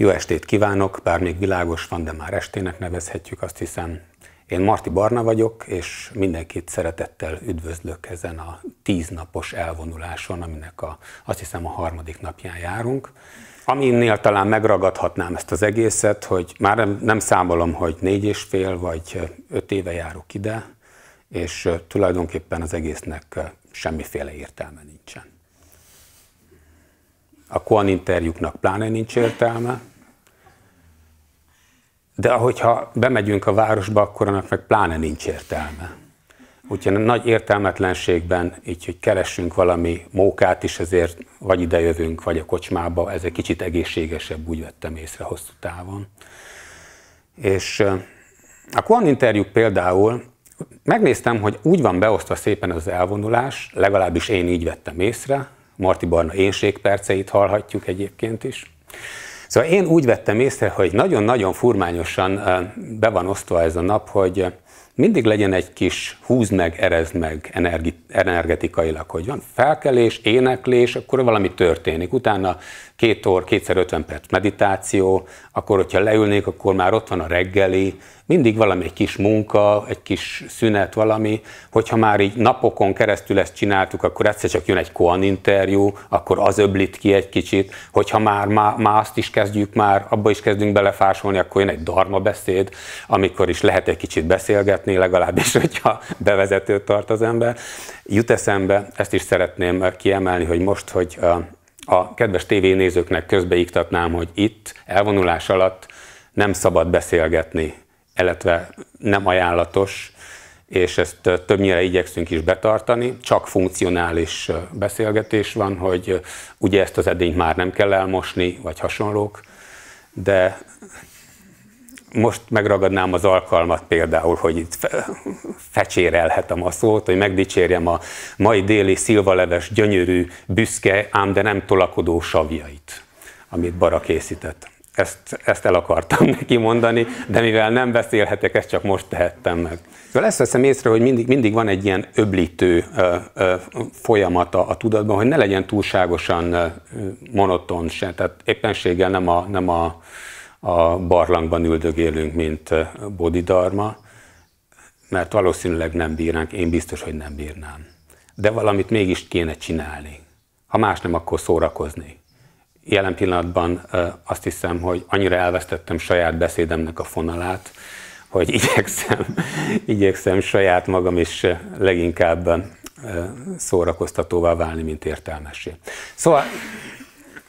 Jó estét kívánok, bár még világos van, de már estének nevezhetjük, azt hiszem. Én Marti Barna vagyok, és mindenkit szeretettel üdvözlök ezen a tíznapos elvonuláson, aminek a, azt hiszem a harmadik napján járunk. Aminél talán megragadhatnám ezt az egészet, hogy már nem számolom, hogy négy és fél vagy öt éve járok ide, és tulajdonképpen az egésznek semmiféle értelme nincsen. A Kuan interjúknak pláne nincs értelme, de ahogyha bemegyünk a városba, akkor annak meg pláne nincs értelme. Úgyhogy nagy értelmetlenségben, így, hogy keressünk valami mókát is, ezért vagy idejövünk, vagy a kocsmába, ez egy kicsit egészségesebb, úgy vettem észre hosszú távon. És a Kuan interjú például, megnéztem, hogy úgy van beosztva szépen az elvonulás, legalábbis én így vettem észre, Marti Barna énségperceit hallhatjuk egyébként is, Szóval én úgy vettem észre, hogy nagyon-nagyon furmányosan be van osztva ez a nap, hogy mindig legyen egy kis húz meg, erezd meg energi, energetikailag, hogy van felkelés, éneklés, akkor valami történik. Utána két óra, kétszer ötven perc meditáció, akkor hogyha leülnék, akkor már ott van a reggeli, mindig valami egy kis munka, egy kis szünet, valami, hogyha már így napokon keresztül ezt csináltuk, akkor egyszer csak jön egy koan interjú, akkor az öblít ki egy kicsit, hogyha már, már, már azt is kezdjük már, abba is kezdünk belefásolni, akkor jön egy darma beszéd, amikor is lehet egy kicsit beszélgetni, legalábbis, hogyha bevezetőt tart az ember. Jut eszembe, ezt is szeretném kiemelni, hogy most, hogy a kedves tévénézőknek közbeiktatnám, hogy itt elvonulás alatt nem szabad beszélgetni illetve nem ajánlatos, és ezt többnyire igyekszünk is betartani. Csak funkcionális beszélgetés van, hogy ugye ezt az edényt már nem kell elmosni, vagy hasonlók, de most megragadnám az alkalmat például, hogy itt fecsérelhetem a szót, hogy megdicsérjem a mai déli szilvaleves gyönyörű, büszke, ám de nem tolakodó savjait, amit Bara készített ezt, ezt el akartam neki mondani, de mivel nem beszélhetek, ezt csak most tehettem meg. Szóval ezt veszem észre, hogy mindig, mindig van egy ilyen öblítő ö, ö, folyamata a tudatban, hogy ne legyen túlságosan ö, monoton se. Tehát éppenséggel nem a, nem a, a barlangban üldögélünk, mint Bodhidharma, mert valószínűleg nem bírnánk, én biztos, hogy nem bírnám. De valamit mégis kéne csinálni. Ha más nem, akkor szórakozni jelen pillanatban azt hiszem, hogy annyira elvesztettem saját beszédemnek a fonalát, hogy igyekszem, igyekszem saját magam is leginkább szórakoztatóvá válni, mint értelmesé. Szóval,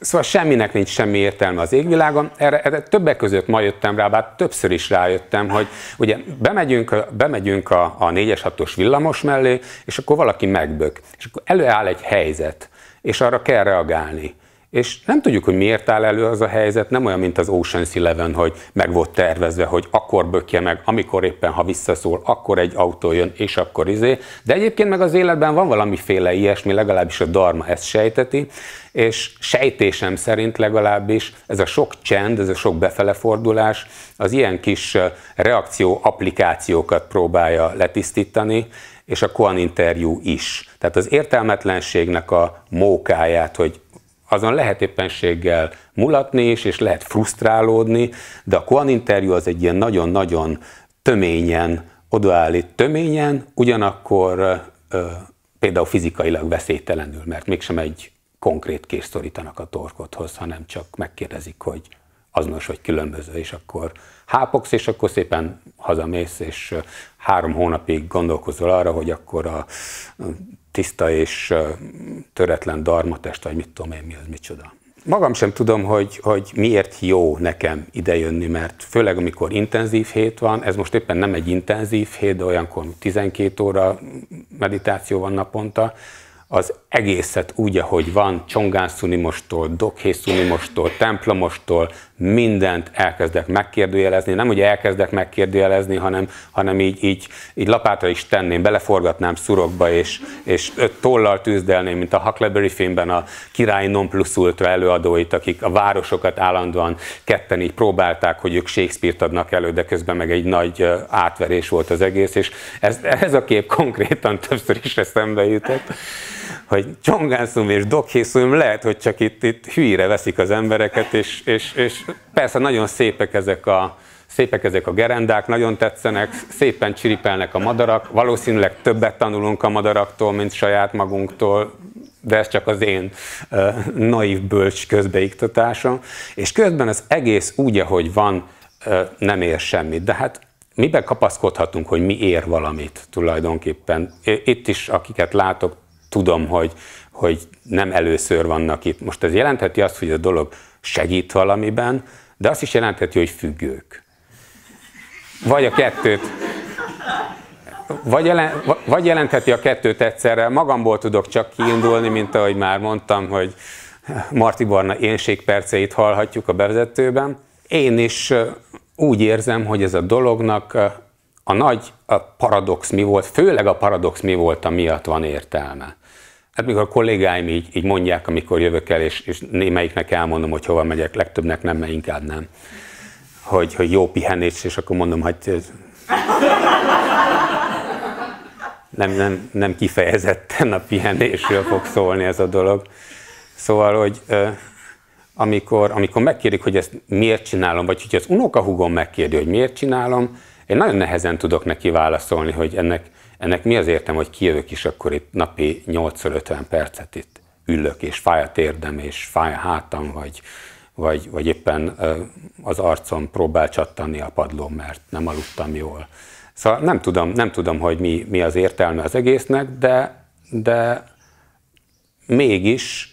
szóval semminek nincs semmi értelme az égvilágon. Erre, erre többek között ma jöttem rá, bár többször is rájöttem, hogy ugye bemegyünk, bemegyünk a, a 4-es 6-os villamos mellé, és akkor valaki megbök. És akkor előáll egy helyzet, és arra kell reagálni. És nem tudjuk, hogy miért áll elő az a helyzet, nem olyan, mint az Ocean's Eleven, hogy meg volt tervezve, hogy akkor bökje meg, amikor éppen, ha visszaszól, akkor egy autó jön, és akkor izé. De egyébként meg az életben van valamiféle ilyesmi, legalábbis a Dharma ezt sejteti, és sejtésem szerint legalábbis ez a sok csend, ez a sok befelefordulás, az ilyen kis reakció applikációkat próbálja letisztítani, és a Koan interjú is. Tehát az értelmetlenségnek a mókáját, hogy azon lehet éppenséggel mulatni is, és lehet frusztrálódni, de a Koan interjú az egy ilyen nagyon-nagyon töményen odaállít, töményen, ugyanakkor ö, például fizikailag veszélytelenül, mert mégsem egy konkrét kés szorítanak a torkodhoz, hanem csak megkérdezik, hogy azonos vagy különböző, és akkor hápoksz, és akkor szépen hazamész, és három hónapig gondolkozol arra, hogy akkor a tiszta és töretlen darmatest, vagy mit tudom én, mi az micsoda. Magam sem tudom, hogy, hogy miért jó nekem idejönni, mert főleg amikor intenzív hét van, ez most éppen nem egy intenzív hét, de olyankor 12 óra meditáció van naponta, az egészet úgy, ahogy van, Csongán szunimostól, szunimostól, templomostól, mindent elkezdek megkérdőjelezni, nem ugye elkezdek megkérdőjelezni, hanem, hanem így, így, így lapátra is tenném, beleforgatnám szurokba, és, és öt tollal tűzdelném, mint a Huckleberry filmben a király non plus ultra előadóit, akik a városokat állandóan ketten így próbálták, hogy ők Shakespeare-t adnak elő, de közben meg egy nagy átverés volt az egész, és ez, ez a kép konkrétan többször is eszembe jutott hogy Csongánszum és Dokhészum lehet, hogy csak itt, itt hülyére veszik az embereket, és, és, és persze nagyon szépek ezek a, szépek ezek a gerendák, nagyon tetszenek, szépen csiripelnek a madarak, valószínűleg többet tanulunk a madaraktól, mint saját magunktól, de ez csak az én uh, naív bölcs közbeiktatásom, és közben az egész úgy, ahogy van, uh, nem ér semmit. De hát mibe kapaszkodhatunk, hogy mi ér valamit tulajdonképpen? Itt is, akiket látok, tudom, hogy, hogy nem először vannak itt. Most ez jelentheti azt, hogy a dolog segít valamiben, de azt is jelentheti, hogy függők. Vagy a kettőt, vagy, jelen, vagy jelentheti a kettőt egyszerre. Magamból tudok csak kiindulni, mint ahogy már mondtam, hogy Marti Barna énségperceit hallhatjuk a bevezetőben. Én is úgy érzem, hogy ez a dolognak a nagy a paradox mi volt, főleg a paradox mi volt, miatt van értelme. Hát mikor a kollégáim így, így mondják, amikor jövök el, és, és némelyiknek elmondom, hogy hova megyek, legtöbbnek nem, mert inkább nem. Hogy, hogy jó pihenés, és akkor mondom, hogy ez... nem, nem, nem kifejezetten a pihenésről fog szólni ez a dolog. Szóval, hogy amikor, amikor megkérdik, hogy ezt miért csinálom, vagy hogy az unokahúgom megkérdi, hogy miért csinálom, én nagyon nehezen tudok neki válaszolni, hogy ennek ennek mi az értem, hogy kijövök is, akkor itt napi 8-50 percet itt ülök, és fáj a térdem, és fáj a hátam, vagy, vagy, vagy éppen az arcom próbál csattanni a padlón, mert nem aludtam jól. Szóval nem tudom, nem tudom hogy mi, mi az értelme az egésznek, de, de mégis,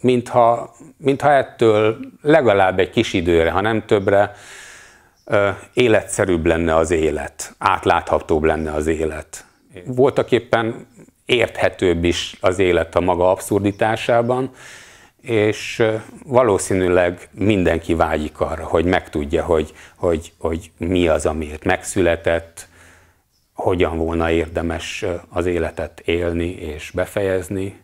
mintha, mintha ettől legalább egy kis időre, ha nem többre, életszerűbb lenne az élet, átláthatóbb lenne az élet. Voltak éppen érthetőbb is az élet a maga abszurditásában, és valószínűleg mindenki vágyik arra, hogy megtudja, hogy, hogy, hogy mi az, amiért megszületett, hogyan volna érdemes az életet élni és befejezni.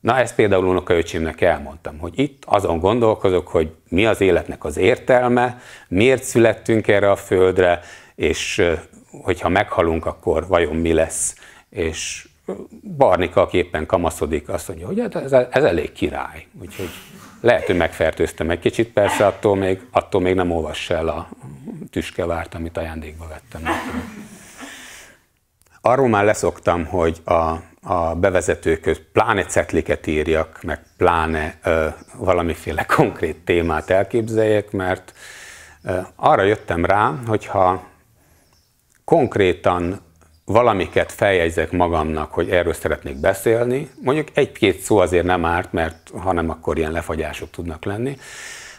Na ezt például unokaöcsémnek elmondtam, hogy itt azon gondolkozok, hogy mi az életnek az értelme, miért születtünk erre a földre, és hogyha meghalunk, akkor vajon mi lesz. És Barnika, aki éppen kamaszodik, azt mondja, hogy hát ez, ez elég király. Úgyhogy lehet, hogy megfertőztem egy kicsit, persze attól még, attól még nem olvass el a tüskevárt, amit ajándékba vettem. Arról már leszoktam, hogy a a bevezetőköz pláne cetliket írjak, meg pláne ö, valamiféle konkrét témát elképzeljek, mert ö, arra jöttem rá, hogyha konkrétan valamiket feljegyzek magamnak, hogy erről szeretnék beszélni, mondjuk egy-két szó azért nem árt, mert ha nem, akkor ilyen lefagyások tudnak lenni,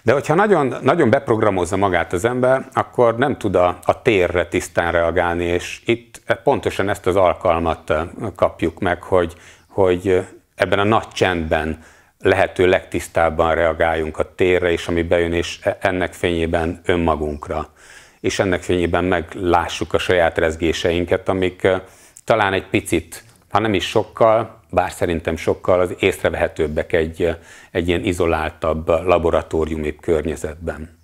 de hogyha nagyon, nagyon beprogramozza magát az ember, akkor nem tud a, a térre tisztán reagálni, és itt pontosan ezt az alkalmat kapjuk meg, hogy, hogy ebben a nagy csendben lehető legtisztábban reagáljunk a térre, és ami bejön, és e, ennek fényében önmagunkra. És ennek fényében meglássuk a saját rezgéseinket, amik talán egy picit, ha nem is sokkal, bár szerintem sokkal az észrevehetőbbek egy, egy ilyen izoláltabb laboratóriumi környezetben.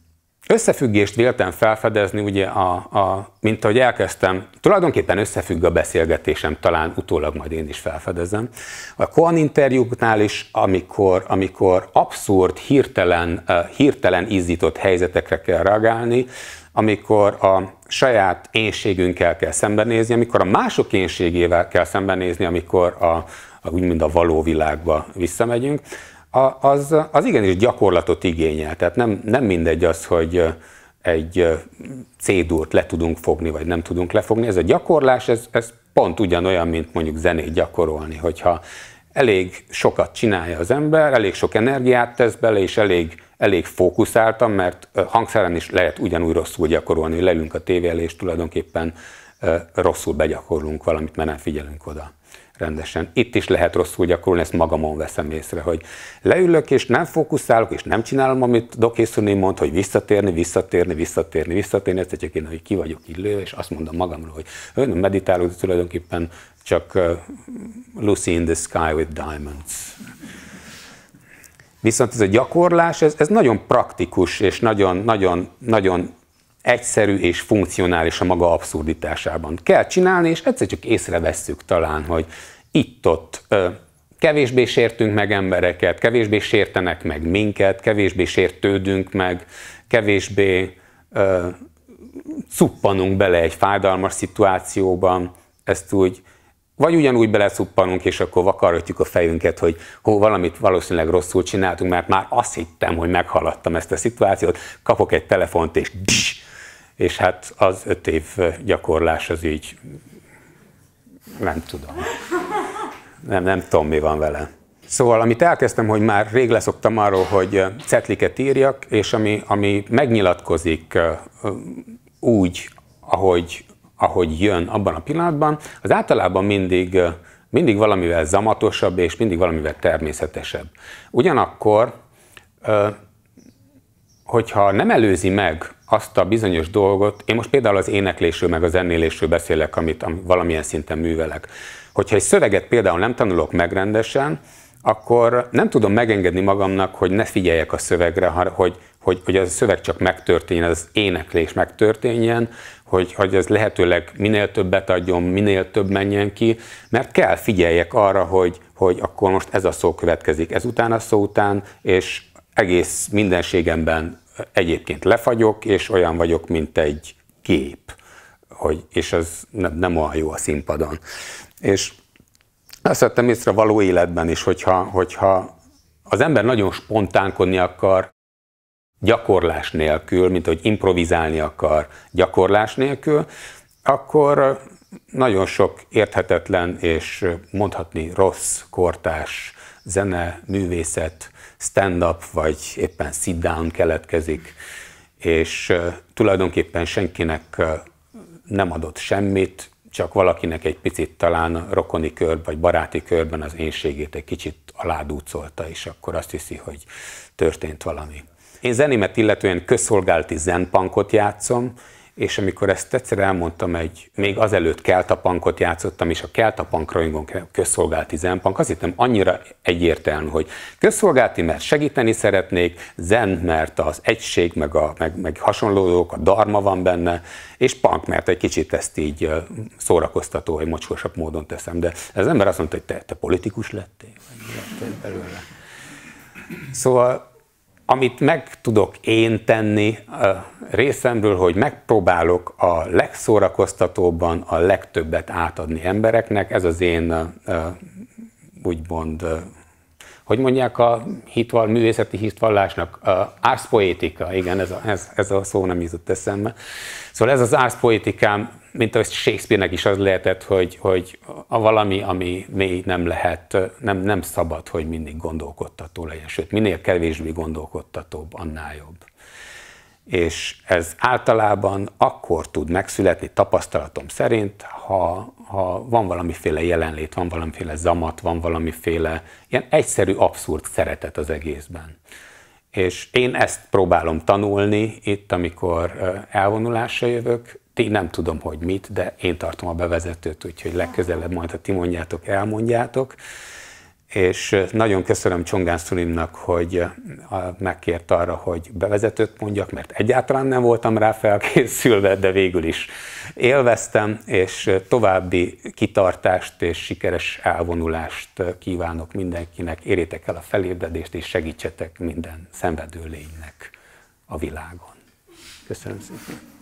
Összefüggést véltem felfedezni, ugye, a, a, mint ahogy elkezdtem, tulajdonképpen összefügg a beszélgetésem, talán utólag majd én is felfedezem. A Koan interjúknál is, amikor, amikor abszurd, hirtelen, eh, hirtelen izzított helyzetekre kell reagálni, amikor a saját énségünkkel kell szembenézni, amikor a mások énségével kell szembenézni, amikor a, úgymond a való világba visszamegyünk, az, az igenis gyakorlatot igényel. Tehát nem, nem mindegy az, hogy egy cédúrt le tudunk fogni, vagy nem tudunk lefogni. Ez a gyakorlás, ez, ez pont ugyanolyan, mint mondjuk zenét gyakorolni, hogyha elég sokat csinálja az ember, elég sok energiát tesz bele, és elég, elég fókuszáltam, mert hangszeren is lehet ugyanúgy rosszul gyakorolni, leülünk a tévé elé, és tulajdonképpen rosszul begyakorlunk valamit, mert nem figyelünk oda rendesen. Itt is lehet rosszul gyakorolni, ezt magamon veszem észre, hogy leülök és nem fókuszálok, és nem csinálom, amit Doki Szuni mond, hogy visszatérni, visszatérni, visszatérni, visszatérni, ezt én, hogy ki vagyok illő, és azt mondom magamról, hogy ön meditálok tulajdonképpen csak uh, Lucy in the Sky with Diamonds. Viszont ez a gyakorlás, ez, ez nagyon praktikus, és nagyon, nagyon, nagyon egyszerű és funkcionális a maga abszurditásában. Kell csinálni, és egyszer csak észrevesszük talán, hogy itt-ott kevésbé sértünk meg embereket, kevésbé sértenek meg minket, kevésbé sértődünk meg, kevésbé ö, cuppanunk bele egy fájdalmas szituációban, ezt úgy, vagy ugyanúgy belecuppanunk, és akkor vakarhatjuk a fejünket, hogy hó, valamit valószínűleg rosszul csináltunk, mert már azt hittem, hogy meghaladtam ezt a szituációt, kapok egy telefont, és bzz, és hát az öt év gyakorlás az így, nem tudom. Nem, nem tudom, mi van vele. Szóval, amit elkezdtem, hogy már rég leszoktam arról, hogy cetliket írjak, és ami, ami megnyilatkozik úgy, ahogy, ahogy jön abban a pillanatban, az általában mindig, mindig valamivel zamatosabb, és mindig valamivel természetesebb. Ugyanakkor, hogyha nem előzi meg azt a bizonyos dolgot, én most például az éneklésről, meg a zenélésről beszélek, amit valamilyen szinten művelek. Hogyha egy szöveget például nem tanulok megrendesen, akkor nem tudom megengedni magamnak, hogy ne figyeljek a szövegre, hogy, hogy, hogy az a szöveg csak megtörténjen, az éneklés megtörténjen, hogy, hogy ez lehetőleg minél többet adjon, minél több menjen ki, mert kell figyeljek arra, hogy, hogy akkor most ez a szó következik, ez után a szó után, és egész mindenségemben egyébként lefagyok, és olyan vagyok, mint egy gép, hogy, és ez nem, nem olyan jó a színpadon. És azt vettem észre való életben is, hogyha, hogyha az ember nagyon spontánkodni akar, gyakorlás nélkül, mint hogy improvizálni akar gyakorlás nélkül, akkor nagyon sok érthetetlen és mondhatni rossz kortás zene, művészet, stand-up vagy éppen sit-down keletkezik, és tulajdonképpen senkinek nem adott semmit, csak valakinek egy picit talán rokoni körben vagy baráti körben az énségét egy kicsit aládúcolta, és akkor azt hiszi, hogy történt valami. Én zenémet illetően közszolgálati zenpankot játszom, és amikor ezt egyszer elmondtam, egy, még azelőtt keltapankot játszottam, és a keltapank rajongon közszolgálti zenpank, azt hittem annyira egyértelmű, hogy közszolgálti, mert segíteni szeretnék, zen, mert az egység, meg, a, meg, meg hasonlók, a darma van benne, és punk, mert egy kicsit ezt így szórakoztató, hogy mocskosabb módon teszem. De az ember azt mondta, hogy te, te politikus lettél, vagy lettél belőle. Szóval amit meg tudok én tenni a részemről, hogy megpróbálok a legszórakoztatóbban a legtöbbet átadni embereknek, ez az én úgymond, hogy mondják a hitval, művészeti hitvallásnak, árspoétika, igen, ez a, ez, ez a szó nem jutott eszembe. Szóval ez az árspoétikám mint ahogy Shakespeare-nek is az lehetett, hogy, hogy a valami, ami még nem lehet, nem, nem szabad, hogy mindig gondolkodtató legyen, sőt, minél kevésbé gondolkodtatóbb, annál jobb. És ez általában akkor tud megszületni tapasztalatom szerint, ha, ha van valamiféle jelenlét, van valamiféle zamat, van valamiféle ilyen egyszerű, abszurd szeretet az egészben. És én ezt próbálom tanulni itt, amikor eh, elvonulásra jövök, ti nem tudom, hogy mit, de én tartom a bevezetőt, úgyhogy legközelebb majd, ha ti mondjátok, elmondjátok. És nagyon köszönöm Csongán Szulimnak, hogy megkért arra, hogy bevezetőt mondjak, mert egyáltalán nem voltam rá felkészülve, de végül is élveztem, és további kitartást és sikeres elvonulást kívánok mindenkinek. Érjétek el a felébredést, és segítsetek minden szenvedő lénynek a világon. Köszönöm szépen!